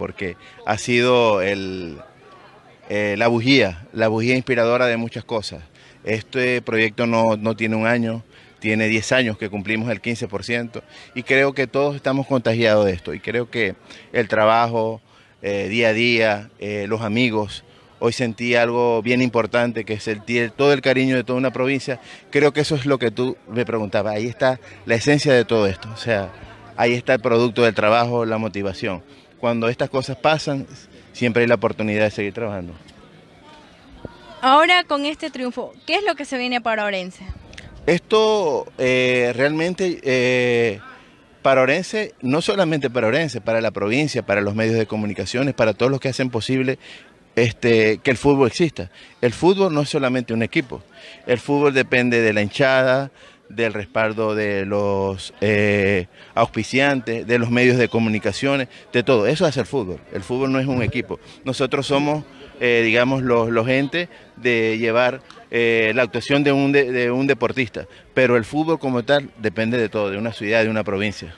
porque ha sido eh, la bujía, la bujía inspiradora de muchas cosas. Este proyecto no, tiene un año, tiene 10 años que cumplimos el 15% y creo que todos estamos contagiados de esto y creo que el trabajo eh, día a día, eh, los amigos, hoy sentí algo bien importante que es el, todo el cariño de toda una provincia, creo que eso es lo que tú me preguntabas, ahí está la esencia de todo esto, o sea, ahí está el producto del trabajo, la motivación cuando estas cosas pasan, siempre hay la oportunidad de seguir trabajando. Ahora con este triunfo, ¿qué es lo que se viene para Orense? Esto eh, realmente eh, para Orense, no solamente para Orense, para la provincia, para los medios de comunicaciones, para todos los que hacen posible este, que el fútbol exista. El fútbol no es solamente un equipo, el fútbol depende de la hinchada, del respaldo de los eh, auspiciantes, de los medios de comunicaciones, de todo. Eso es el fútbol. El fútbol no es un equipo. Nosotros somos, eh, digamos, los, los entes de llevar eh, la actuación de un, de un deportista. Pero el fútbol como tal depende de todo, de una ciudad, de una provincia.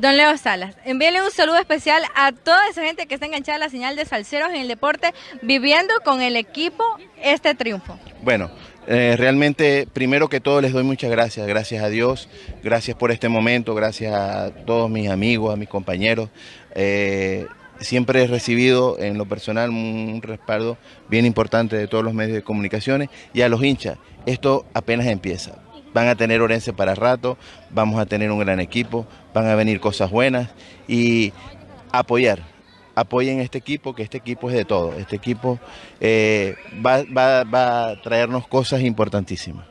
Don Leo Salas, envíenle un saludo especial a toda esa gente que está enganchada a la señal de Salceros en el deporte, viviendo con el equipo este triunfo. Bueno, eh, realmente, primero que todo, les doy muchas gracias. Gracias a Dios, gracias por este momento, gracias a todos mis amigos, a mis compañeros. Eh, siempre he recibido en lo personal un respaldo bien importante de todos los medios de comunicaciones y a los hinchas. Esto apenas empieza Van a tener Orense para rato, vamos a tener un gran equipo, van a venir cosas buenas y apoyar, apoyen este equipo, que este equipo es de todo. Este equipo eh, va, va, va a traernos cosas importantísimas.